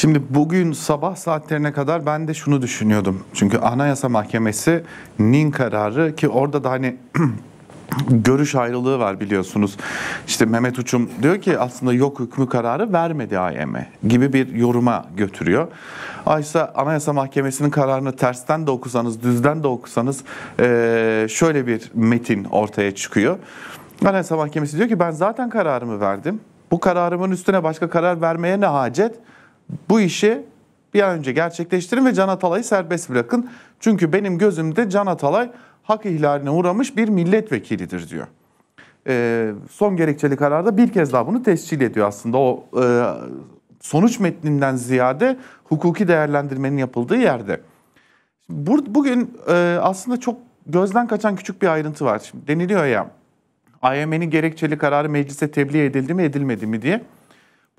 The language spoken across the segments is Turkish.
Şimdi bugün sabah saatlerine kadar ben de şunu düşünüyordum. Çünkü Anayasa Mahkemesi'nin kararı ki orada da hani görüş ayrılığı var biliyorsunuz. İşte Mehmet Uçum diyor ki aslında yok hükmü kararı vermedi AYM gibi bir yoruma götürüyor. Aysa Anayasa Mahkemesi'nin kararını tersten de okusanız, düzden de okusanız şöyle bir metin ortaya çıkıyor. Anayasa Mahkemesi diyor ki ben zaten kararımı verdim. Bu kararımın üstüne başka karar vermeye ne hacet? bu işi bir an önce gerçekleştirin ve Can Atalay'ı serbest bırakın. Çünkü benim gözümde Can Atalay hak ihlaline uğramış bir milletvekilidir diyor. E, son gerekçeli kararda bir kez daha bunu tescil ediyor aslında o e, sonuç metninden ziyade hukuki değerlendirmenin yapıldığı yerde. Bugün e, aslında çok gözden kaçan küçük bir ayrıntı var. Şimdi deniliyor ya AYM'nin gerekçeli kararı meclise tebliğ edildi mi edilmedi mi diye.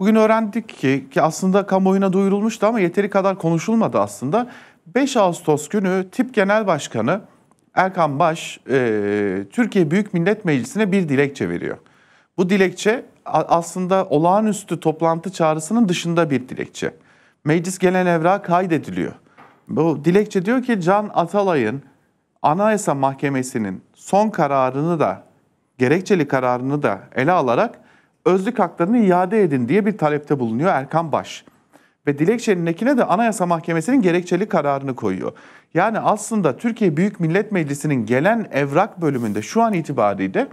Bugün öğrendik ki, ki aslında kamuoyuna duyurulmuştu ama yeteri kadar konuşulmadı aslında. 5 Ağustos günü TİP Genel Başkanı Erkan Baş e, Türkiye Büyük Millet Meclisi'ne bir dilekçe veriyor. Bu dilekçe aslında olağanüstü toplantı çağrısının dışında bir dilekçe. Meclis gelen evrağı kaydediliyor. Bu dilekçe diyor ki Can Atalay'ın Anayasa Mahkemesi'nin son kararını da gerekçeli kararını da ele alarak özlük haklarını iade edin diye bir talepte bulunuyor Erkan Baş. Ve dilekçenin ekine de Anayasa Mahkemesi'nin gerekçeli kararını koyuyor. Yani aslında Türkiye Büyük Millet Meclisi'nin gelen evrak bölümünde şu an itibariyle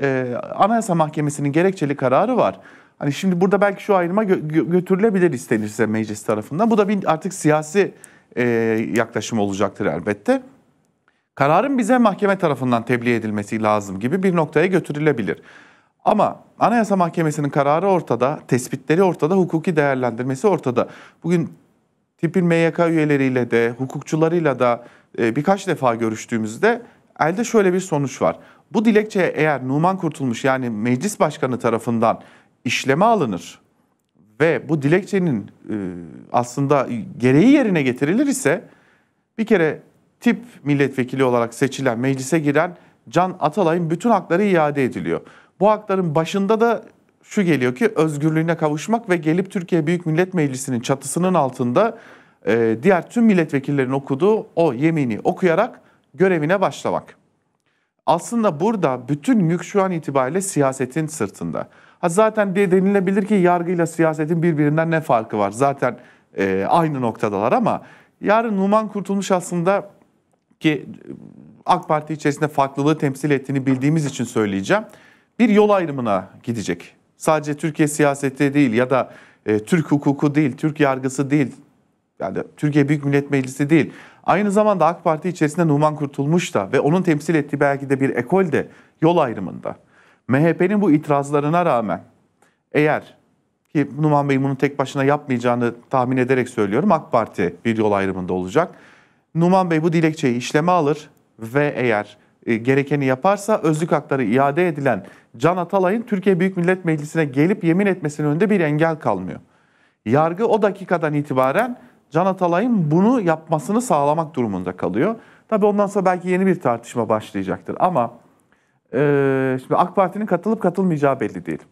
e, Anayasa Mahkemesi'nin gerekçeli kararı var. Hani şimdi burada belki şu ayrıma gö- götürülebilir istenirse meclis tarafından. Bu da bir artık siyasi e, yaklaşım olacaktır elbette. Kararın bize mahkeme tarafından tebliğ edilmesi lazım gibi bir noktaya götürülebilir. Ama Anayasa Mahkemesi'nin kararı ortada, tespitleri ortada, hukuki değerlendirmesi ortada. Bugün tipin MYK üyeleriyle de, hukukçularıyla da e, birkaç defa görüştüğümüzde elde şöyle bir sonuç var. Bu dilekçe eğer Numan Kurtulmuş yani meclis başkanı tarafından işleme alınır ve bu dilekçenin e, aslında gereği yerine getirilir ise bir kere tip milletvekili olarak seçilen meclise giren Can Atalay'ın bütün hakları iade ediliyor. Bu hakların başında da şu geliyor ki özgürlüğüne kavuşmak ve gelip Türkiye Büyük Millet Meclisi'nin çatısının altında e, diğer tüm milletvekillerinin okuduğu o yemini okuyarak görevine başlamak. Aslında burada bütün yük şu an itibariyle siyasetin sırtında. Ha zaten diye denilebilir ki yargıyla siyasetin birbirinden ne farkı var? Zaten e, aynı noktadalar ama yarın Numan Kurtulmuş aslında ki e, AK Parti içerisinde farklılığı temsil ettiğini bildiğimiz için söyleyeceğim bir yol ayrımına gidecek. Sadece Türkiye siyaseti değil ya da e, Türk hukuku değil, Türk yargısı değil, yani Türkiye Büyük Millet Meclisi değil. Aynı zamanda AK Parti içerisinde Numan Kurtulmuş da ve onun temsil ettiği belki de bir ekol de yol ayrımında. MHP'nin bu itirazlarına rağmen eğer ki Numan Bey bunu tek başına yapmayacağını tahmin ederek söylüyorum AK Parti bir yol ayrımında olacak. Numan Bey bu dilekçeyi işleme alır ve eğer e, gerekeni yaparsa özlük hakları iade edilen Can Atalay'ın Türkiye Büyük Millet Meclisi'ne gelip yemin etmesinin önünde bir engel kalmıyor. Yargı o dakikadan itibaren Can Atalay'ın bunu yapmasını sağlamak durumunda kalıyor. Tabii ondan sonra belki yeni bir tartışma başlayacaktır ama e, şimdi AK Parti'nin katılıp katılmayacağı belli değil.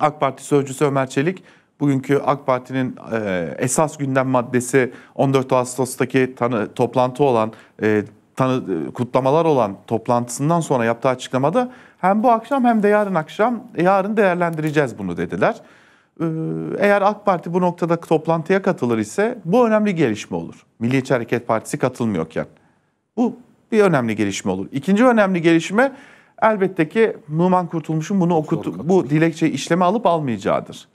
AK Parti sözcüsü Ömer Çelik bugünkü AK Parti'nin e, esas gündem maddesi 14 Ağustos'taki tanı, toplantı olan e, tanı, kutlamalar olan toplantısından sonra yaptığı açıklamada hem bu akşam hem de yarın akşam e, yarın değerlendireceğiz bunu dediler. Ee, eğer AK Parti bu noktada toplantıya katılır ise bu önemli gelişme olur. Milliyetçi Hareket Partisi katılmıyorken. Bu bir önemli gelişme olur. İkinci önemli gelişme elbette ki Numan Kurtulmuş'un bunu okutu, bu dilekçe işleme alıp almayacağıdır.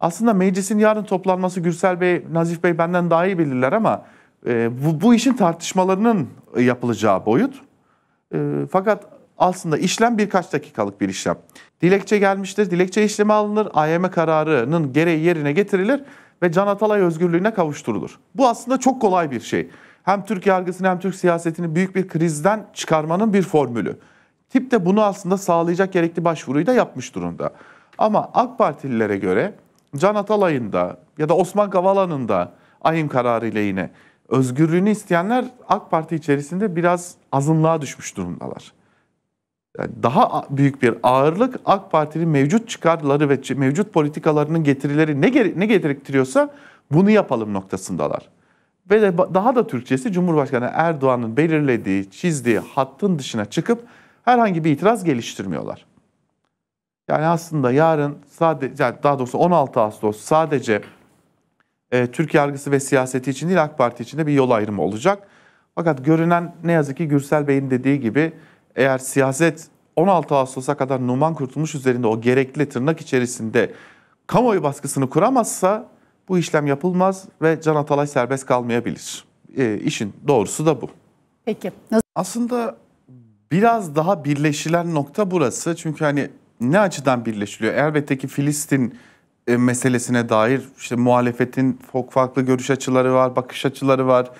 Aslında meclisin yarın toplanması Gürsel Bey, Nazif Bey benden daha iyi bilirler ama e, bu, bu işin tartışmalarının e, yapılacağı boyut. E, fakat aslında işlem birkaç dakikalık bir işlem. Dilekçe gelmiştir, dilekçe işleme alınır, AYM kararının gereği yerine getirilir ve Can Atalay özgürlüğüne kavuşturulur. Bu aslında çok kolay bir şey. Hem Türk yargısını hem Türk siyasetini büyük bir krizden çıkarmanın bir formülü. Tip de bunu aslında sağlayacak gerekli başvuruyu da yapmış durumda. Ama AK Partililere göre Can Atalay'ın da ya da Osman Kavala'nın da kararı ile yine özgürlüğünü isteyenler AK Parti içerisinde biraz azınlığa düşmüş durumdalar. Yani daha büyük bir ağırlık AK Parti'nin mevcut çıkarları ve mevcut politikalarının getirileri ne, geri, ne gerektiriyorsa bunu yapalım noktasındalar. Ve de daha da Türkçesi Cumhurbaşkanı Erdoğan'ın belirlediği, çizdiği hattın dışına çıkıp herhangi bir itiraz geliştirmiyorlar. Yani aslında yarın sadece daha doğrusu 16 Ağustos sadece e, Türk yargısı ve siyaseti için değil AK Parti için de bir yol ayrımı olacak. Fakat görünen ne yazık ki Gürsel Bey'in dediği gibi eğer siyaset 16 Ağustos'a kadar Numan Kurtulmuş üzerinde o gerekli tırnak içerisinde kamuoyu baskısını kuramazsa bu işlem yapılmaz ve Can Atalay serbest kalmayabilir. E, işin doğrusu da bu. Peki. Nasıl? Aslında biraz daha birleşilen nokta burası. Çünkü hani ne açıdan birleşiliyor? Elbette ki Filistin e, meselesine dair işte muhalefetin farklı görüş açıları var, bakış açıları var.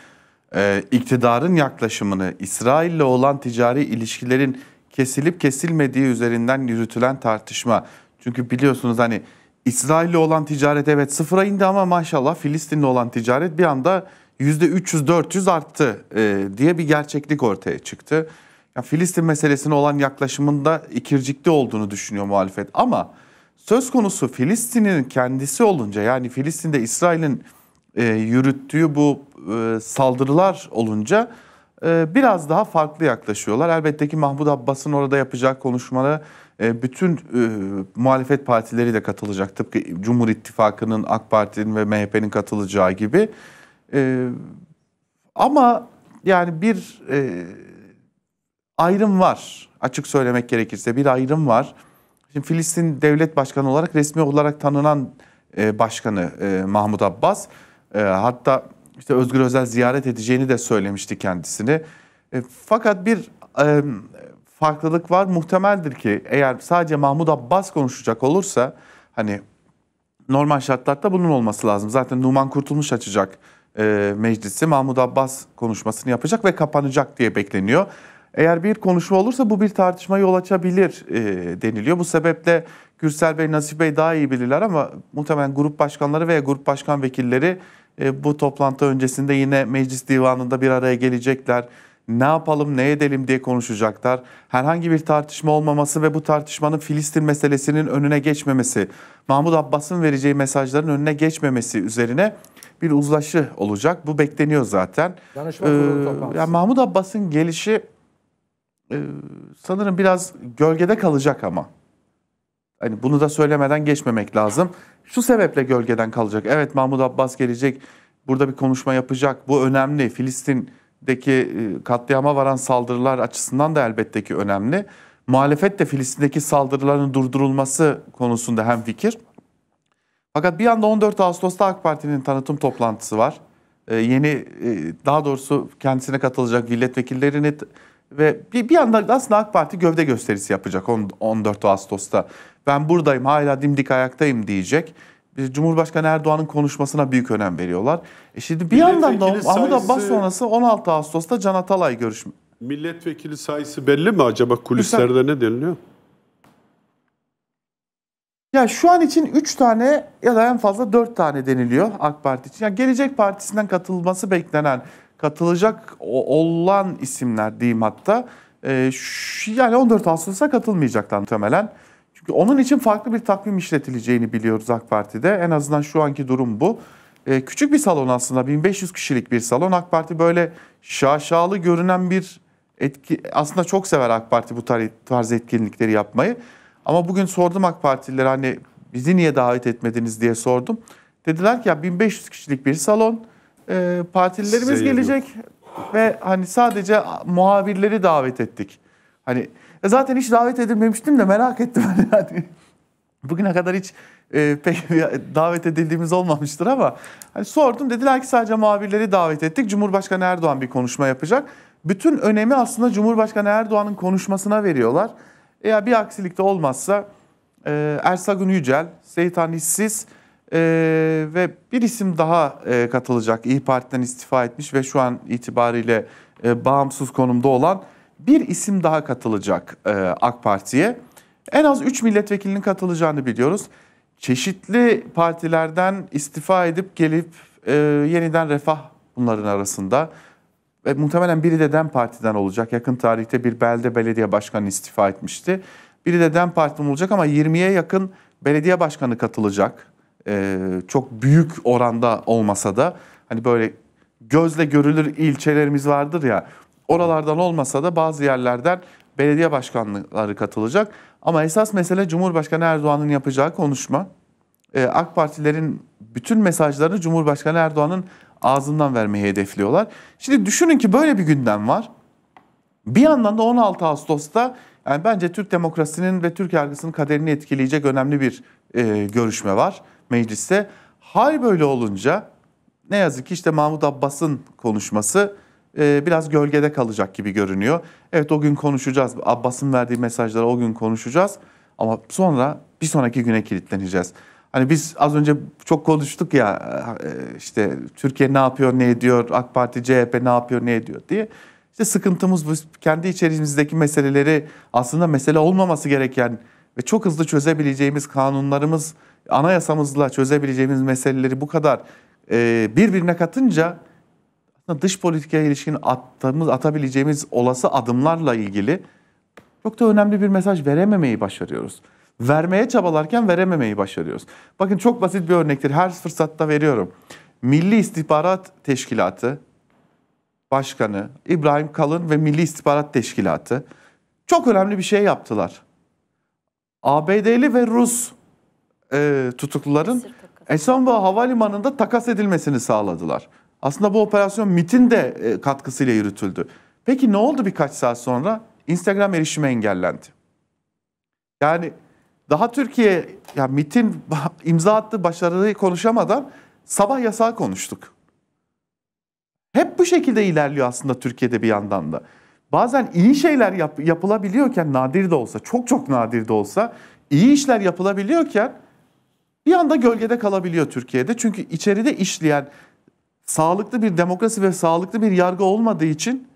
E, iktidarın yaklaşımını, İsrail'le olan ticari ilişkilerin kesilip kesilmediği üzerinden yürütülen tartışma. Çünkü biliyorsunuz hani İsrail'le olan ticaret evet sıfıra indi ama maşallah Filistin'le olan ticaret bir anda %300-400 arttı e, diye bir gerçeklik ortaya çıktı. Ya Filistin meselesine olan yaklaşımında ikircikli olduğunu düşünüyor muhalefet ama söz konusu Filistin'in kendisi olunca yani Filistin'de İsrail'in e, yürüttüğü bu e, saldırılar olunca e, biraz daha farklı yaklaşıyorlar. Elbette ki Mahmud Abbas'ın orada yapacağı konuşmalara e, bütün e, muhalefet partileri de katılacak. Tıpkı Cumhur İttifakı'nın, AK Parti'nin ve MHP'nin katılacağı gibi. E, ama yani bir e, ayrım var. Açık söylemek gerekirse bir ayrım var. Şimdi Filistin devlet başkanı olarak resmi olarak tanınan e, başkanı e, Mahmut Abbas. E, hatta işte Özgür Özel ziyaret edeceğini de söylemişti kendisini. E, fakat bir e, farklılık var. Muhtemeldir ki eğer sadece Mahmut Abbas konuşacak olursa hani normal şartlarda bunun olması lazım. Zaten Numan Kurtulmuş açacak e, meclisi. Mahmut Abbas konuşmasını yapacak ve kapanacak diye bekleniyor. Eğer bir konuşma olursa bu bir tartışma yol açabilir e, deniliyor. Bu sebeple Gürsel Bey, Nasip Bey daha iyi bilirler ama muhtemelen grup başkanları veya grup başkan vekilleri e, bu toplantı öncesinde yine meclis divanında bir araya gelecekler. Ne yapalım, ne edelim diye konuşacaklar. Herhangi bir tartışma olmaması ve bu tartışmanın Filistin meselesinin önüne geçmemesi, Mahmut Abbas'ın vereceği mesajların önüne geçmemesi üzerine bir uzlaşı olacak. Bu bekleniyor zaten. Danışma kurulu ee, toplantısı. Yani Mahmut Abbas'ın gelişi e, sanırım biraz gölgede kalacak ama. Hani bunu da söylemeden geçmemek lazım. Şu sebeple gölgeden kalacak. Evet Mahmut Abbas gelecek. Burada bir konuşma yapacak. Bu önemli. Filistin'deki e, katliama varan saldırılar açısından da elbette ki önemli. Muhalefet de Filistin'deki saldırıların durdurulması konusunda hem fikir. Fakat bir anda 14 Ağustos'ta AK Parti'nin tanıtım toplantısı var. Ee, yeni e, daha doğrusu kendisine katılacak milletvekillerini ve bir, bir yandan aslında AK Parti gövde gösterisi yapacak 14 Ağustos'ta. Ben buradayım hala dimdik ayaktayım diyecek. Cumhurbaşkanı Erdoğan'ın konuşmasına büyük önem veriyorlar. E şimdi bir yandan da Mahmut Abbas sonrası 16 Ağustos'ta Can Atalay görüşme. Milletvekili sayısı belli mi acaba kulislerde Lütfen. ne deniliyor? Ya şu an için 3 tane ya da en fazla 4 tane deniliyor AK Parti için. Yani Gelecek Partisi'nden katılması beklenen katılacak olan isimler diyeyim hatta e, yani 14 Ağustos'a katılmayacaklar temelen. Çünkü onun için farklı bir takvim işletileceğini biliyoruz AK Parti'de. En azından şu anki durum bu. E, küçük bir salon aslında 1500 kişilik bir salon. AK Parti böyle şaşalı görünen bir etki aslında çok sever AK Parti bu tarz etkinlikleri yapmayı. Ama bugün sordum AK Partililere hani bizi niye davet etmediniz diye sordum. Dediler ki ya 1500 kişilik bir salon e, partililerimiz Size gelecek yok. ve hani sadece muhabirleri davet ettik. Hani e, zaten hiç davet edilmemiştim de merak ettim hani. Bugüne kadar hiç e, pek davet edildiğimiz olmamıştır ama hani sordum dediler ki sadece muhabirleri davet ettik. Cumhurbaşkanı Erdoğan bir konuşma yapacak. Bütün önemi aslında Cumhurbaşkanı Erdoğan'ın konuşmasına veriyorlar. Eğer bir aksilik de olmazsa e, Ersagun Yücel, Seyit Hanisiz e, ve bir isim daha e, katılacak. İyi Parti'den istifa etmiş ve şu an itibariyle e, bağımsız konumda olan bir isim daha katılacak e, AK Parti'ye. En az 3 milletvekilinin katılacağını biliyoruz. Çeşitli partilerden istifa edip gelip e, yeniden refah bunların arasında. Ve muhtemelen biri de DEM Parti'den olacak. Yakın tarihte bir belde belediye başkanı istifa etmişti. Biri de DEM Parti'den olacak ama 20'ye yakın belediye başkanı katılacak e, çok büyük oranda olmasa da hani böyle gözle görülür ilçelerimiz vardır ya oralardan olmasa da bazı yerlerden belediye başkanları katılacak. Ama esas mesele Cumhurbaşkanı Erdoğan'ın yapacağı konuşma. Ee, AK Partilerin bütün mesajlarını Cumhurbaşkanı Erdoğan'ın ağzından vermeyi hedefliyorlar. Şimdi düşünün ki böyle bir gündem var. Bir yandan da 16 Ağustos'ta yani bence Türk demokrasinin ve Türk yargısının kaderini etkileyecek önemli bir e, görüşme var mecliste. Hal böyle olunca ne yazık ki işte Mahmut Abbas'ın konuşması e, biraz gölgede kalacak gibi görünüyor. Evet o gün konuşacağız. Abbas'ın verdiği mesajları o gün konuşacağız. Ama sonra bir sonraki güne kilitleneceğiz. Hani biz az önce çok konuştuk ya e, işte Türkiye ne yapıyor ne ediyor, AK Parti CHP ne yapıyor ne ediyor diye. İşte sıkıntımız bu kendi içerimizdeki meseleleri aslında mesele olmaması gereken ve çok hızlı çözebileceğimiz kanunlarımız anayasamızla çözebileceğimiz meseleleri bu kadar e, birbirine katınca dış politikaya ilişkin attığımız, atabileceğimiz olası adımlarla ilgili çok da önemli bir mesaj verememeyi başarıyoruz. Vermeye çabalarken verememeyi başarıyoruz. Bakın çok basit bir örnektir. Her fırsatta veriyorum. Milli İstihbarat Teşkilatı Başkanı İbrahim Kalın ve Milli İstihbarat Teşkilatı çok önemli bir şey yaptılar. ABD'li ve Rus e, tutukluların Esenboğa Havalimanı'nda takas edilmesini sağladılar. Aslında bu operasyon MIT'in de e, katkısıyla yürütüldü. Peki ne oldu birkaç saat sonra? Instagram erişimi engellendi. Yani daha Türkiye ya MIT'in imza attığı başarıyı konuşamadan sabah yasağı konuştuk. Hep bu şekilde ilerliyor aslında Türkiye'de bir yandan da. Bazen iyi şeyler yap, yapılabiliyorken nadir de olsa, çok çok nadir de olsa iyi işler yapılabiliyorken bir anda gölgede kalabiliyor Türkiye'de. Çünkü içeride işleyen sağlıklı bir demokrasi ve sağlıklı bir yargı olmadığı için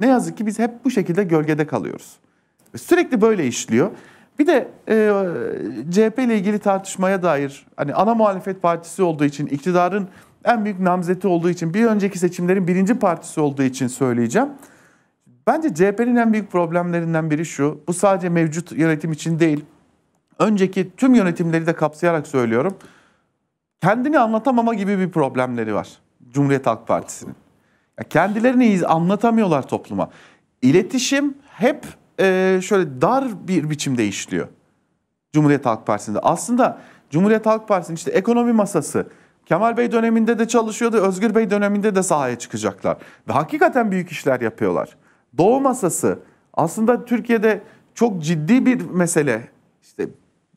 ne yazık ki biz hep bu şekilde gölgede kalıyoruz. Sürekli böyle işliyor. Bir de e, CHP ile ilgili tartışmaya dair hani ana muhalefet partisi olduğu için iktidarın en büyük namzeti olduğu için bir önceki seçimlerin birinci partisi olduğu için söyleyeceğim. Bence CHP'nin en büyük problemlerinden biri şu. Bu sadece mevcut yönetim için değil önceki tüm yönetimleri de kapsayarak söylüyorum. Kendini anlatamama gibi bir problemleri var Cumhuriyet Halk Partisi'nin. Kendilerini anlatamıyorlar topluma. İletişim hep e, şöyle dar bir biçimde işliyor Cumhuriyet Halk Partisi'nde. Aslında Cumhuriyet Halk Partisi'nin işte ekonomi masası, Kemal Bey döneminde de çalışıyordu, Özgür Bey döneminde de sahaya çıkacaklar. Ve hakikaten büyük işler yapıyorlar. Doğu masası aslında Türkiye'de çok ciddi bir mesele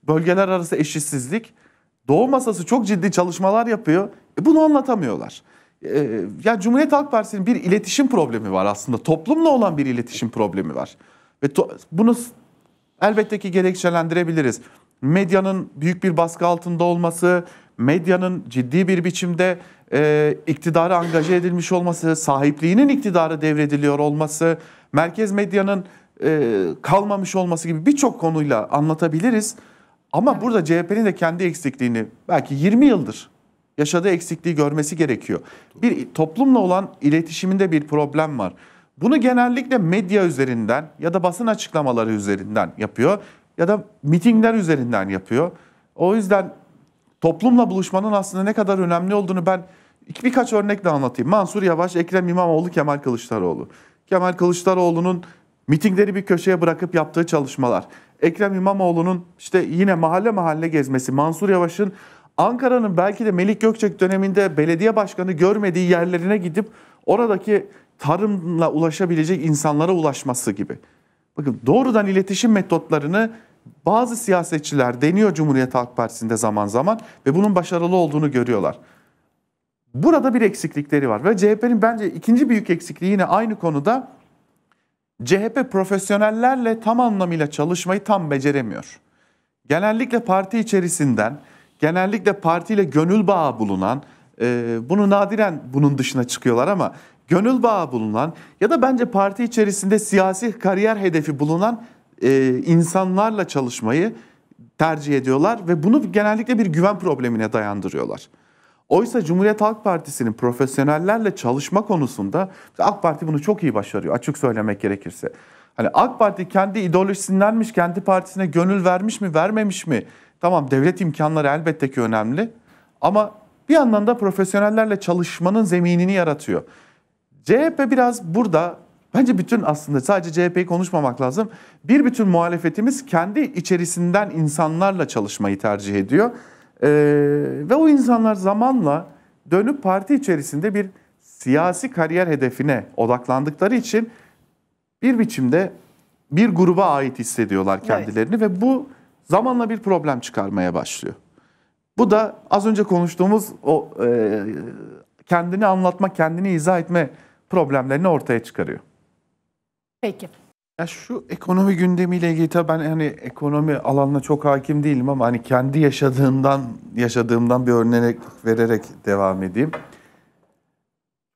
bölgeler arası eşitsizlik. Doğu masası çok ciddi çalışmalar yapıyor. E bunu anlatamıyorlar. E, yani Cumhuriyet Halk Partisi'nin bir iletişim problemi var aslında. Toplumla olan bir iletişim problemi var. Ve bunu elbette ki gerekçelendirebiliriz. Medyanın büyük bir baskı altında olması, medyanın ciddi bir biçimde e, iktidara angaje edilmiş olması, sahipliğinin iktidara devrediliyor olması, merkez medyanın e, kalmamış olması gibi birçok konuyla anlatabiliriz. Ama evet. burada CHP'nin de kendi eksikliğini belki 20 yıldır yaşadığı eksikliği görmesi gerekiyor. Bir toplumla olan iletişiminde bir problem var. Bunu genellikle medya üzerinden ya da basın açıklamaları üzerinden yapıyor ya da mitingler üzerinden yapıyor. O yüzden toplumla buluşmanın aslında ne kadar önemli olduğunu ben birkaç örnekle anlatayım. Mansur Yavaş, Ekrem İmamoğlu, Kemal Kılıçdaroğlu. Kemal Kılıçdaroğlu'nun mitingleri bir köşeye bırakıp yaptığı çalışmalar. Ekrem İmamoğlu'nun işte yine mahalle mahalle gezmesi, Mansur Yavaş'ın Ankara'nın belki de Melik Gökçek döneminde belediye başkanı görmediği yerlerine gidip oradaki tarımla ulaşabilecek insanlara ulaşması gibi. Bakın doğrudan iletişim metotlarını bazı siyasetçiler deniyor Cumhuriyet Halk Partisi'nde zaman zaman ve bunun başarılı olduğunu görüyorlar. Burada bir eksiklikleri var ve CHP'nin bence ikinci büyük eksikliği yine aynı konuda CHP profesyonellerle tam anlamıyla çalışmayı tam beceremiyor. Genellikle parti içerisinden, genellikle partiyle gönül bağı bulunan, e, bunu nadiren bunun dışına çıkıyorlar ama gönül bağı bulunan ya da bence parti içerisinde siyasi kariyer hedefi bulunan e, insanlarla çalışmayı tercih ediyorlar ve bunu genellikle bir güven problemine dayandırıyorlar. Oysa Cumhuriyet Halk Partisi'nin profesyonellerle çalışma konusunda AK Parti bunu çok iyi başarıyor açık söylemek gerekirse. Hani AK Parti kendi ideolojisindenmiş, kendi partisine gönül vermiş mi, vermemiş mi? Tamam devlet imkanları elbette ki önemli ama bir yandan da profesyonellerle çalışmanın zeminini yaratıyor. CHP biraz burada bence bütün aslında sadece CHP'yi konuşmamak lazım. Bir bütün muhalefetimiz kendi içerisinden insanlarla çalışmayı tercih ediyor. Ee, ve o insanlar zamanla dönüp parti içerisinde bir siyasi kariyer hedefine odaklandıkları için bir biçimde bir gruba ait hissediyorlar kendilerini evet. ve bu zamanla bir problem çıkarmaya başlıyor. Bu da az önce konuştuğumuz o e, kendini anlatma, kendini izah etme problemlerini ortaya çıkarıyor. Peki. Ya şu ekonomi gündemiyle ilgili tabii ben hani ekonomi alanına çok hakim değilim ama hani kendi yaşadığımdan yaşadığımdan bir örnek vererek devam edeyim.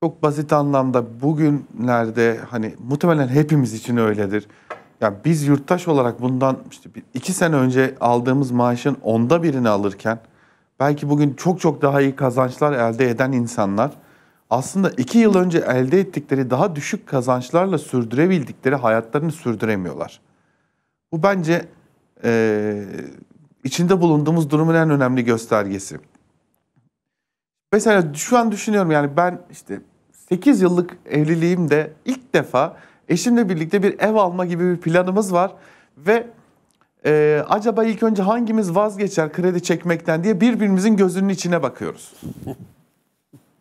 Çok basit anlamda bugünlerde hani muhtemelen hepimiz için öyledir. Yani biz yurttaş olarak bundan işte iki sene önce aldığımız maaşın onda birini alırken belki bugün çok çok daha iyi kazançlar elde eden insanlar aslında iki yıl önce elde ettikleri daha düşük kazançlarla sürdürebildikleri hayatlarını sürdüremiyorlar. Bu bence e, içinde bulunduğumuz durumun en önemli göstergesi. Mesela şu an düşünüyorum yani ben işte 8 yıllık evliliğimde ilk defa eşimle birlikte bir ev alma gibi bir planımız var ve e, acaba ilk önce hangimiz vazgeçer kredi çekmekten diye birbirimizin gözünün içine bakıyoruz.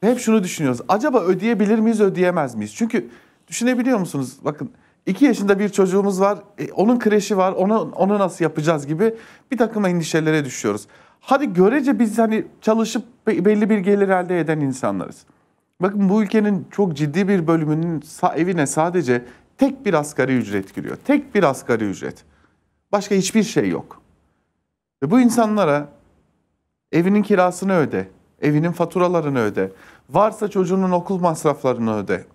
Hep şunu düşünüyoruz. Acaba ödeyebilir miyiz, ödeyemez miyiz? Çünkü düşünebiliyor musunuz? Bakın 2 yaşında bir çocuğumuz var. E, onun kreşi var. Onu, onu nasıl yapacağız gibi bir takım endişelere düşüyoruz. Hadi görece biz hani çalışıp belli bir gelir elde eden insanlarız. Bakın bu ülkenin çok ciddi bir bölümünün evine sadece tek bir asgari ücret giriyor. Tek bir asgari ücret. Başka hiçbir şey yok. Ve bu insanlara evinin kirasını öde, Evinin faturalarını öde. Varsa çocuğunun okul masraflarını öde.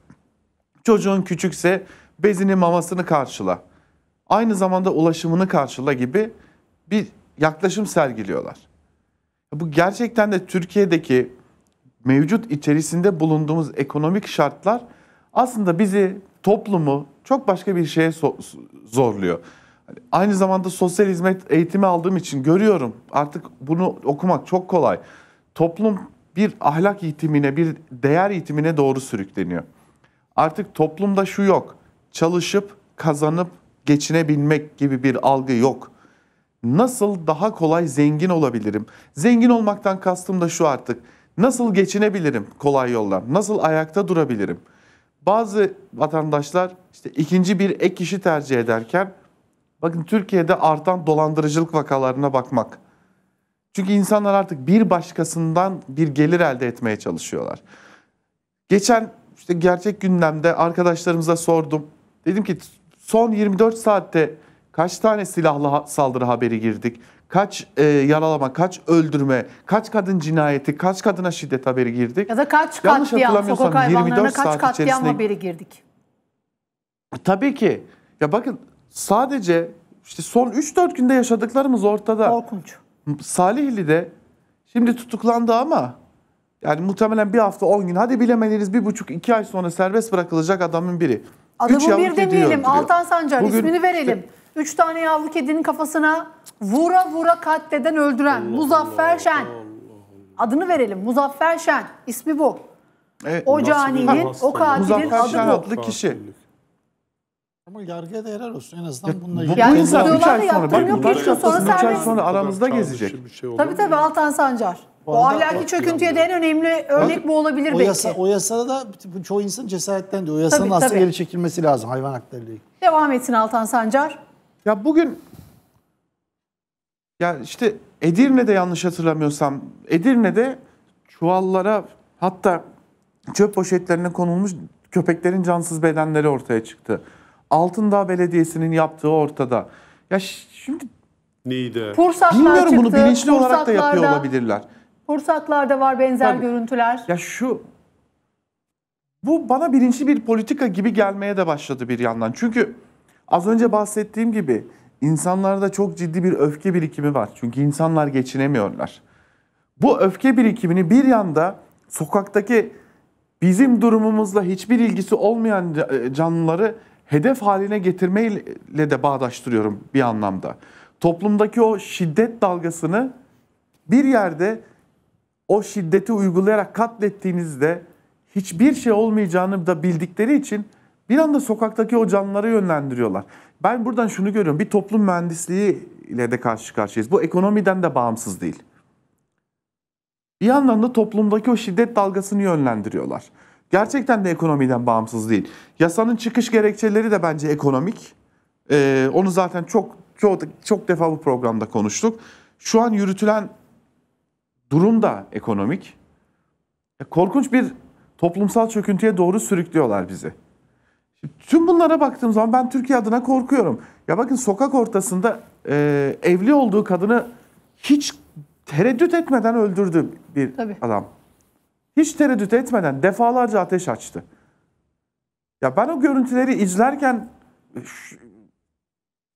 Çocuğun küçükse bezini mamasını karşıla. Aynı zamanda ulaşımını karşıla gibi bir yaklaşım sergiliyorlar. Bu gerçekten de Türkiye'deki mevcut içerisinde bulunduğumuz ekonomik şartlar aslında bizi toplumu çok başka bir şeye zorluyor. Aynı zamanda sosyal hizmet eğitimi aldığım için görüyorum artık bunu okumak çok kolay toplum bir ahlak eğitimine, bir değer eğitimine doğru sürükleniyor. Artık toplumda şu yok. Çalışıp, kazanıp, geçinebilmek gibi bir algı yok. Nasıl daha kolay zengin olabilirim? Zengin olmaktan kastım da şu artık. Nasıl geçinebilirim kolay yollar? Nasıl ayakta durabilirim? Bazı vatandaşlar işte ikinci bir ek işi tercih ederken bakın Türkiye'de artan dolandırıcılık vakalarına bakmak çünkü insanlar artık bir başkasından bir gelir elde etmeye çalışıyorlar. Geçen işte gerçek gündemde arkadaşlarımıza sordum. Dedim ki son 24 saatte kaç tane silahlı saldırı haberi girdik? Kaç e, yaralama, kaç öldürme, kaç kadın cinayeti, kaç kadına şiddet haberi girdik? Ya da kaç Yanlış katliam, sokak hayvanlarına kaç katliam içerisinde... haberi girdik? E, tabii ki. Ya bakın sadece işte son 3-4 günde yaşadıklarımız ortada. Korkunç. Salihli de şimdi tutuklandı ama yani muhtemelen bir hafta on gün hadi bilemediniz bir buçuk iki ay sonra serbest bırakılacak adamın biri. Adamın bir demeyelim Altan Sancar Bugün, ismini verelim. Işte, Üç tane yavru kedinin kafasına vura vura katleden öldüren Allah Muzaffer Allah, Şen. Allah, Allah. Adını verelim Muzaffer Şen ismi bu. Evet, o caninin o katilin Muzaffer adı Şen bu. adlı kişi. Ama yargıya da helal olsun en azından bununla bu Yani insan 3 ay sonra, bak, bundan sonra, sonra, sonra, sonra, sonra aramızda gezecek. Bir şey tabii tabii Altan Sancar. O ahlaki çöküntüye de en önemli örnek bak, bu olabilir o belki. Yasa, o yasada da çoğu insan cesaretlendi. O yasanın tabii, aslında geri çekilmesi lazım hayvan hakları ile ilgili. Devam etsin Altan Sancar. Ya bugün ya işte Edirne'de yanlış hatırlamıyorsam Edirne'de çuvallara hatta çöp poşetlerine konulmuş köpeklerin cansız bedenleri ortaya çıktı. Altındağ Belediyesi'nin yaptığı ortada. Ya şimdi Neydi? Pursaklar bilmiyorum çıktı. bunu bilinçli olarak da yapıyor olabilirler. Pursaklarda var benzer Tabii. görüntüler. Ya şu bu bana bilinçli bir politika gibi gelmeye de başladı bir yandan. Çünkü az önce bahsettiğim gibi insanlarda çok ciddi bir öfke birikimi var. Çünkü insanlar geçinemiyorlar. Bu öfke birikimini bir yanda sokaktaki bizim durumumuzla hiçbir ilgisi olmayan e, canlıları hedef haline getirmeyle de bağdaştırıyorum bir anlamda. Toplumdaki o şiddet dalgasını bir yerde o şiddeti uygulayarak katlettiğinizde hiçbir şey olmayacağını da bildikleri için bir anda sokaktaki o canlıları yönlendiriyorlar. Ben buradan şunu görüyorum. Bir toplum mühendisliği ile de karşı karşıyayız. Bu ekonomiden de bağımsız değil. Bir yandan da toplumdaki o şiddet dalgasını yönlendiriyorlar gerçekten de ekonomiden bağımsız değil. Yasanın çıkış gerekçeleri de bence ekonomik. Ee, onu zaten çok çok çok defa bu programda konuştuk. Şu an yürütülen durum da ekonomik. E, korkunç bir toplumsal çöküntüye doğru sürüklüyorlar bizi. tüm bunlara baktığım zaman ben Türkiye adına korkuyorum. Ya bakın sokak ortasında e, evli olduğu kadını hiç tereddüt etmeden öldürdü bir Tabii. adam hiç tereddüt etmeden defalarca ateş açtı. Ya ben o görüntüleri izlerken e,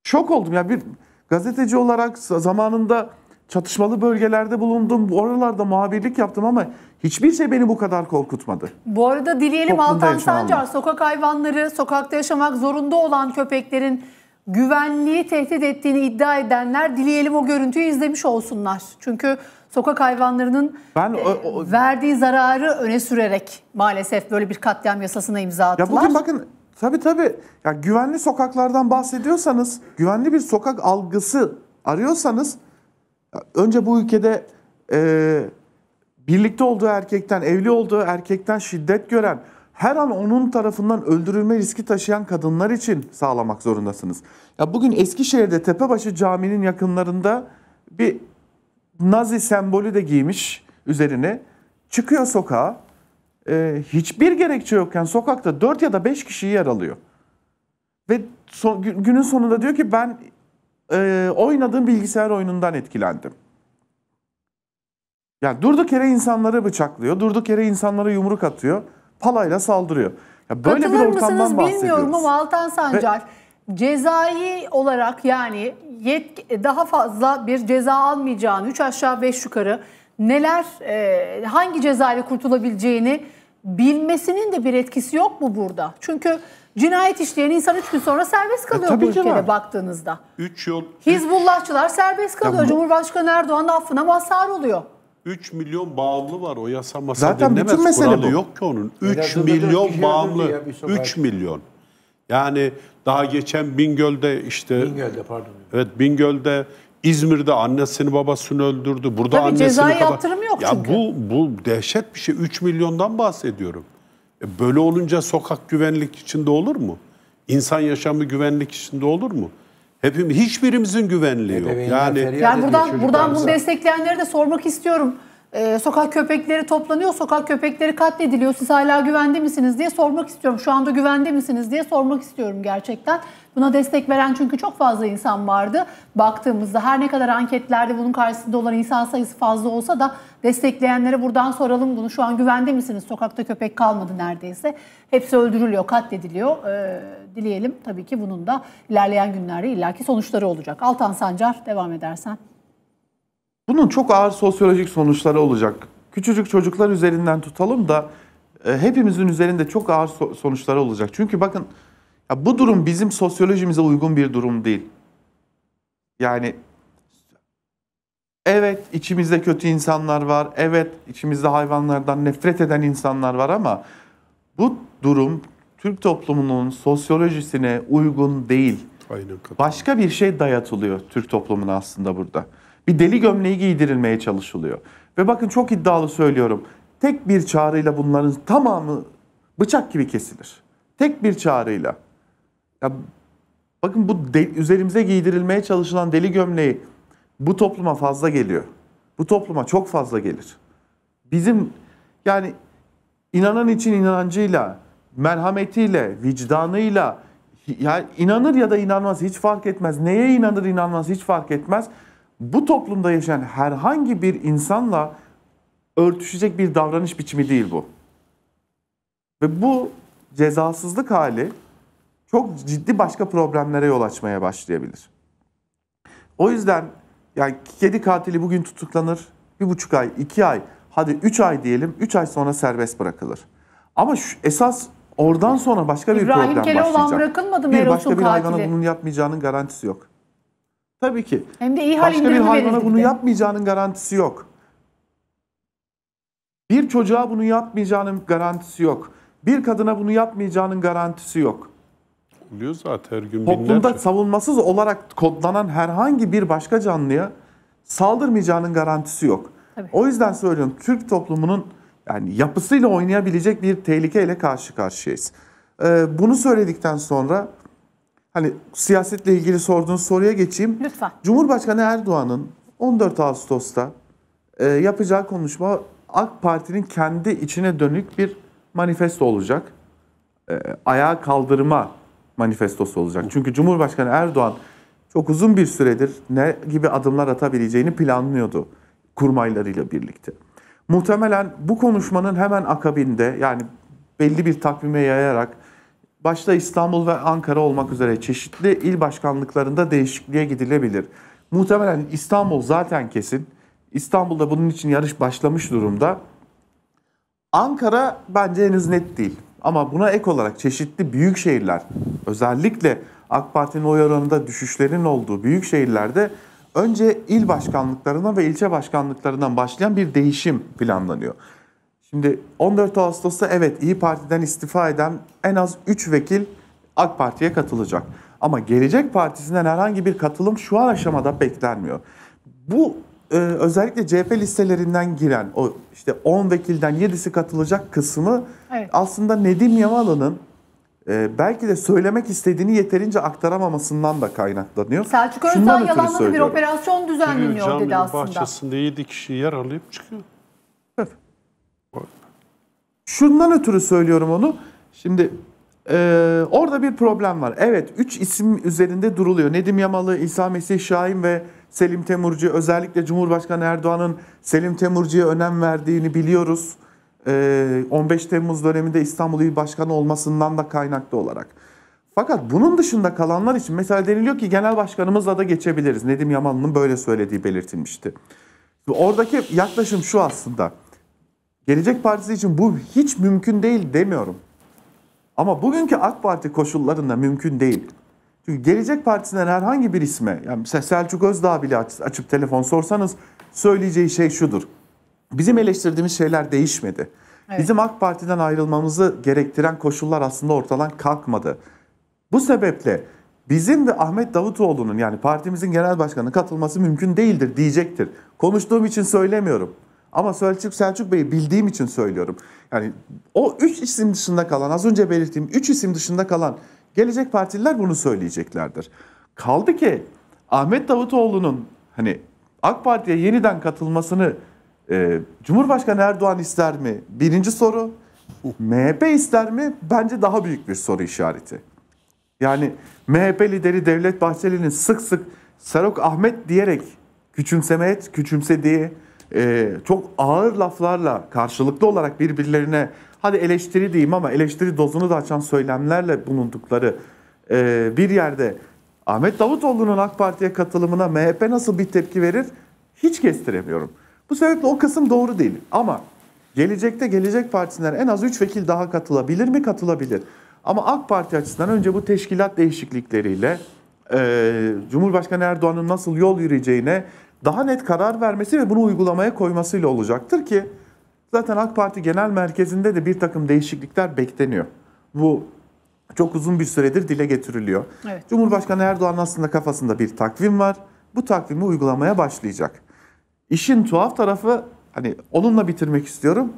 şok oldum. Ya bir gazeteci olarak zamanında çatışmalı bölgelerde bulundum. Oralarda muhabirlik yaptım ama hiçbir şey beni bu kadar korkutmadı. Bu arada dileyelim Toplumda Altan Sancar sokak hayvanları, sokakta yaşamak zorunda olan köpeklerin güvenliği tehdit ettiğini iddia edenler dileyelim o görüntüyü izlemiş olsunlar. Çünkü sokak hayvanlarının ben, e, o, o, verdiği zararı öne sürerek maalesef böyle bir katliam yasasına imza attılar. Ya bugün bakın tabii tabii ya güvenli sokaklardan bahsediyorsanız, güvenli bir sokak algısı arıyorsanız önce bu ülkede e, birlikte olduğu erkekten, evli olduğu erkekten şiddet gören her an onun tarafından öldürülme riski taşıyan kadınlar için sağlamak zorundasınız. Ya bugün Eskişehir'de Tepebaşı Camii'nin yakınlarında bir Nazi sembolü de giymiş üzerine çıkıyor sokağa. E, hiçbir gerekçe yokken sokakta 4 ya da 5 kişiyi yaralıyor. Ve son, günün sonunda diyor ki ben e, oynadığım bilgisayar oyunundan etkilendim. Yani durduk yere insanları bıçaklıyor, durduk yere insanlara yumruk atıyor palayla saldırıyor. Ya böyle Katılır bir ortamdan mısınız bahsediyoruz. bilmiyorum ama Altan Sancar Ve, cezai olarak yani yet, daha fazla bir ceza almayacağını 3 aşağı 5 yukarı neler e, hangi cezayla kurtulabileceğini bilmesinin de bir etkisi yok mu burada? Çünkü cinayet işleyen insan 3 gün sonra serbest e, kalıyor e, bu ülkede var. baktığınızda. 3 yıl. Hizbullahçılar serbest kalıyor. Ya, bu... Cumhurbaşkanı Erdoğan affına mazhar oluyor. 3 milyon bağımlı var o yasa masa Zaten dinlemez. bütün mesele Kuralı bu. yok ki onun. 3 Elazığ'da milyon bağımlı. ya 3 milyon. Yani daha geçen Bingöl'de işte Bingöl'de pardon. evet Bingöl'de İzmir'de annesini babasını öldürdü. Burada Tabii annesini cezai kaba- yaptırım yok ya çünkü. Bu, bu dehşet bir şey. 3 milyondan bahsediyorum. E böyle olunca sokak güvenlik içinde olur mu? İnsan yaşamı güvenlik içinde olur mu? Hepim hiçbirimizin güvenliği yok. Yani, yani buradan buradan bunu destekleyenlere de sormak istiyorum. Ee, sokak köpekleri toplanıyor, sokak köpekleri katlediliyor. Siz hala güvende misiniz diye sormak istiyorum. Şu anda güvende misiniz diye sormak istiyorum gerçekten. Buna destek veren çünkü çok fazla insan vardı. Baktığımızda her ne kadar anketlerde bunun karşısında olan insan sayısı fazla olsa da destekleyenlere buradan soralım bunu. Şu an güvende misiniz? Sokakta köpek kalmadı neredeyse. Hepsi öldürülüyor, katlediliyor. Ee, dileyelim tabii ki bunun da ilerleyen günlerde illaki sonuçları olacak. Altan Sancar devam edersen. Bunun çok ağır sosyolojik sonuçları olacak. Küçücük çocuklar üzerinden tutalım da e, hepimizin üzerinde çok ağır so- sonuçları olacak. Çünkü bakın ya bu durum bizim sosyolojimize uygun bir durum değil. Yani evet içimizde kötü insanlar var. Evet içimizde hayvanlardan nefret eden insanlar var ama bu durum Türk toplumunun sosyolojisine uygun değil. Aynen. Başka bir şey dayatılıyor Türk toplumuna aslında burada. Bir deli gömleği giydirilmeye çalışılıyor. Ve bakın çok iddialı söylüyorum. Tek bir çağrıyla bunların tamamı bıçak gibi kesilir. Tek bir çağrıyla. Ya bakın bu de, üzerimize giydirilmeye çalışılan deli gömleği bu topluma fazla geliyor. Bu topluma çok fazla gelir. Bizim yani inanan için inancıyla, merhametiyle, vicdanıyla yani inanır ya da inanmaz hiç fark etmez. Neye inanır inanmaz hiç fark etmez bu toplumda yaşayan herhangi bir insanla örtüşecek bir davranış biçimi değil bu. Ve bu cezasızlık hali çok ciddi başka problemlere yol açmaya başlayabilir. O yüzden yani kedi katili bugün tutuklanır. Bir buçuk ay, iki ay, hadi üç ay diyelim. Üç ay sonra serbest bırakılır. Ama şu, esas oradan sonra başka bir problem Keloğlan başlayacak. İbrahim Keloğlan bırakılmadı Meral Bir başka bir hayvana bunun yapmayacağının garantisi yok. Tabii ki. Hem de iyi hal Başka bir hayvana bunu de. yapmayacağının garantisi yok. Bir çocuğa bunu yapmayacağının garantisi yok. Bir kadına bunu yapmayacağının garantisi yok. Oluyor zaten her gün Toplumda binlerce. savunmasız olarak kodlanan herhangi bir başka canlıya saldırmayacağının garantisi yok. Tabii. O yüzden söylüyorum Türk toplumunun yani yapısıyla oynayabilecek bir tehlikeyle karşı karşıyayız. Ee, bunu söyledikten sonra hani siyasetle ilgili sorduğun soruya geçeyim. Lütfen. Cumhurbaşkanı Erdoğan'ın 14 Ağustos'ta e, yapacağı konuşma AK Parti'nin kendi içine dönük bir manifesto olacak. E, ayağa kaldırma manifestosu olacak. Çünkü Cumhurbaşkanı Erdoğan çok uzun bir süredir ne gibi adımlar atabileceğini planlıyordu kurmaylarıyla birlikte. Muhtemelen bu konuşmanın hemen akabinde yani belli bir takvime yayarak başta İstanbul ve Ankara olmak üzere çeşitli il başkanlıklarında değişikliğe gidilebilir. Muhtemelen İstanbul zaten kesin. İstanbul'da bunun için yarış başlamış durumda. Ankara bence henüz net değil. Ama buna ek olarak çeşitli büyük şehirler özellikle AK Parti'nin oy oranında düşüşlerin olduğu büyük şehirlerde önce il başkanlıklarına ve ilçe başkanlıklarından başlayan bir değişim planlanıyor. Şimdi 14 Ağustos'ta evet İyi Parti'den istifa eden en az 3 vekil AK Parti'ye katılacak. Ama Gelecek Partisi'nden herhangi bir katılım şu an aşamada beklenmiyor. Bu e, özellikle CHP listelerinden giren o işte 10 vekilden 7'si katılacak kısmı evet. aslında Nedim Yamalı'nın e, belki de söylemek istediğini yeterince aktaramamasından da kaynaklanıyor. Selçuk Özdağ yalanladı bir operasyon düzenleniyor dedi aslında. Bahçesinde 7 kişi yer alıp çıkıyor. Şundan ötürü söylüyorum onu. Şimdi ee, orada bir problem var. Evet üç isim üzerinde duruluyor. Nedim Yamalı, İsa Mesih Şahin ve Selim Temurcu. Özellikle Cumhurbaşkanı Erdoğan'ın Selim Temurcu'ya önem verdiğini biliyoruz. Ee, 15 Temmuz döneminde İstanbul İl Başkanı olmasından da kaynaklı olarak. Fakat bunun dışında kalanlar için mesela deniliyor ki genel başkanımızla da geçebiliriz. Nedim Yamalı'nın böyle söylediği belirtilmişti. Oradaki yaklaşım şu aslında. Gelecek Partisi için bu hiç mümkün değil demiyorum. Ama bugünkü AK Parti koşullarında mümkün değil. Çünkü Gelecek Partisi'nden herhangi bir isme, yani Selçuk Özdağ bile açıp, açıp telefon sorsanız söyleyeceği şey şudur. Bizim eleştirdiğimiz şeyler değişmedi. Evet. Bizim AK Parti'den ayrılmamızı gerektiren koşullar aslında ortadan kalkmadı. Bu sebeple bizim ve Ahmet Davutoğlu'nun yani partimizin genel başkanının katılması mümkün değildir diyecektir. Konuştuğum için söylemiyorum. Ama Selçuk Selçuk Bey'i bildiğim için söylüyorum. Yani o üç isim dışında kalan, az önce belirttiğim üç isim dışında kalan gelecek partililer bunu söyleyeceklerdir. Kaldı ki Ahmet Davutoğlu'nun hani AK Parti'ye yeniden katılmasını e, Cumhurbaşkanı Erdoğan ister mi? Birinci soru. MHP ister mi? Bence daha büyük bir soru işareti. Yani MHP lideri Devlet Bahçeli'nin sık sık Serok Ahmet diyerek küçümsemeye küçümsediği e, çok ağır laflarla karşılıklı olarak birbirlerine hadi eleştiri diyeyim ama eleştiri dozunu da açan söylemlerle bulundukları e, bir yerde Ahmet Davutoğlu'nun AK Parti'ye katılımına MHP nasıl bir tepki verir hiç kestiremiyorum. Bu sebeple o kısım doğru değil ama gelecekte Gelecek Partisi'nden en az 3 vekil daha katılabilir mi? Katılabilir. Ama AK Parti açısından önce bu teşkilat değişiklikleriyle e, Cumhurbaşkanı Erdoğan'ın nasıl yol yürüyeceğine daha net karar vermesi ve bunu uygulamaya koymasıyla olacaktır ki zaten AK Parti genel merkezinde de bir takım değişiklikler bekleniyor. Bu çok uzun bir süredir dile getiriliyor. Evet. Cumhurbaşkanı Erdoğan aslında kafasında bir takvim var. Bu takvimi uygulamaya başlayacak. İşin tuhaf tarafı hani onunla bitirmek istiyorum.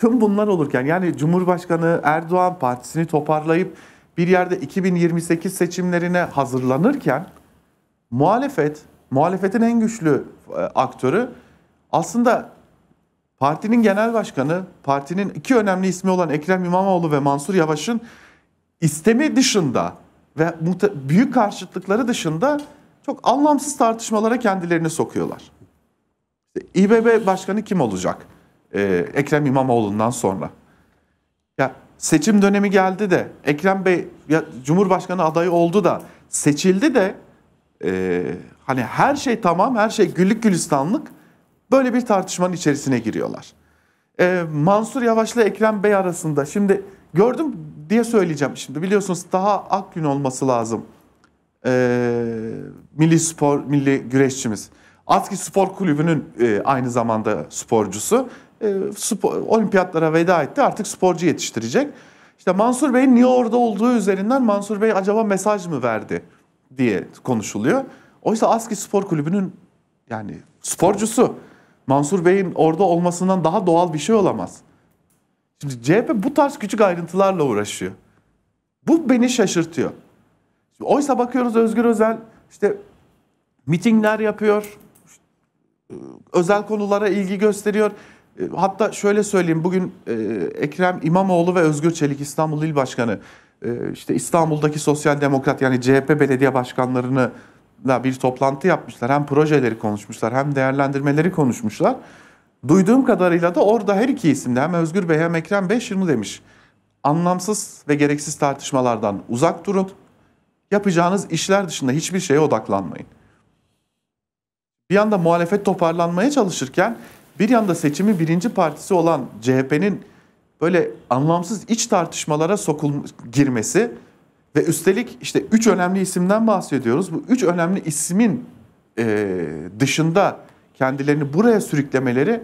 Tüm bunlar olurken yani Cumhurbaşkanı Erdoğan partisini toparlayıp bir yerde 2028 seçimlerine hazırlanırken muhalefet muhalefetin en güçlü e, aktörü aslında partinin genel başkanı, partinin iki önemli ismi olan Ekrem İmamoğlu ve Mansur Yavaş'ın istemi dışında ve büyük karşıtlıkları dışında çok anlamsız tartışmalara kendilerini sokuyorlar. İBB başkanı kim olacak? Ee, Ekrem İmamoğlu'ndan sonra. Ya seçim dönemi geldi de Ekrem Bey ya Cumhurbaşkanı adayı oldu da seçildi de e, hani her şey tamam, her şey güllük gülistanlık böyle bir tartışmanın içerisine giriyorlar. E, Mansur Yavaş'la Ekrem Bey arasında şimdi gördüm diye söyleyeceğim şimdi biliyorsunuz daha ak gün olması lazım. E, milli spor, milli güreşçimiz. Atki Spor Kulübü'nün e, aynı zamanda sporcusu. E, spor, olimpiyatlara veda etti artık sporcu yetiştirecek. İşte Mansur Bey'in niye orada olduğu üzerinden Mansur Bey acaba mesaj mı verdi? diye konuşuluyor. Oysa aski Spor Kulübü'nün yani sporcusu Mansur Bey'in orada olmasından daha doğal bir şey olamaz. Şimdi CHP bu tarz küçük ayrıntılarla uğraşıyor. Bu beni şaşırtıyor. Şimdi oysa bakıyoruz Özgür Özel işte mitingler yapıyor. Iı, özel konulara ilgi gösteriyor. Hatta şöyle söyleyeyim bugün ıı, Ekrem İmamoğlu ve Özgür Çelik İstanbul İl Başkanı ee, işte İstanbul'daki Sosyal Demokrat yani CHP belediye başkanlarını da bir toplantı yapmışlar. Hem projeleri konuşmuşlar hem değerlendirmeleri konuşmuşlar. Duyduğum kadarıyla da orada her iki isimde hem Özgür Bey hem Ekrem Bey şunu demiş. Anlamsız ve gereksiz tartışmalardan uzak durun. Yapacağınız işler dışında hiçbir şeye odaklanmayın. Bir yanda muhalefet toparlanmaya çalışırken bir yanda seçimi birinci partisi olan CHP'nin böyle anlamsız iç tartışmalara sokul girmesi ve üstelik işte üç önemli isimden bahsediyoruz. Bu üç önemli ismin e, dışında kendilerini buraya sürüklemeleri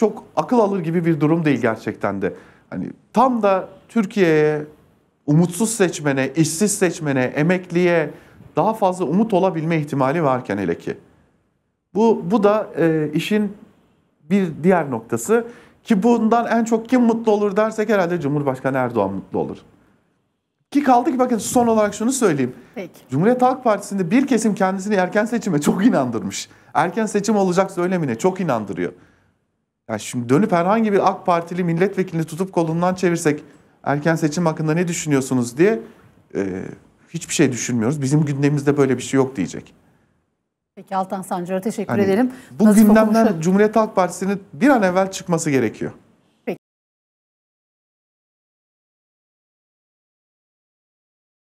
çok akıl alır gibi bir durum değil gerçekten de. Hani tam da Türkiye'ye umutsuz seçmene, işsiz seçmene, emekliye daha fazla umut olabilme ihtimali varken hele ki. Bu, bu da e, işin bir diğer noktası. Ki bundan en çok kim mutlu olur dersek herhalde Cumhurbaşkanı Erdoğan mutlu olur. Ki kaldı ki bakın son olarak şunu söyleyeyim. Peki. Cumhuriyet Halk Partisi'nde bir kesim kendisini erken seçime çok inandırmış. Erken seçim olacak söylemine çok inandırıyor. Yani şimdi dönüp herhangi bir AK Partili milletvekilini tutup kolundan çevirsek erken seçim hakkında ne düşünüyorsunuz diye e, hiçbir şey düşünmüyoruz. Bizim gündemimizde böyle bir şey yok diyecek. Peki Altan Sancar'a teşekkür hani, edelim. Bu Nazif gündemden Cumhuriyet Halk Partisi'nin bir an evvel çıkması gerekiyor.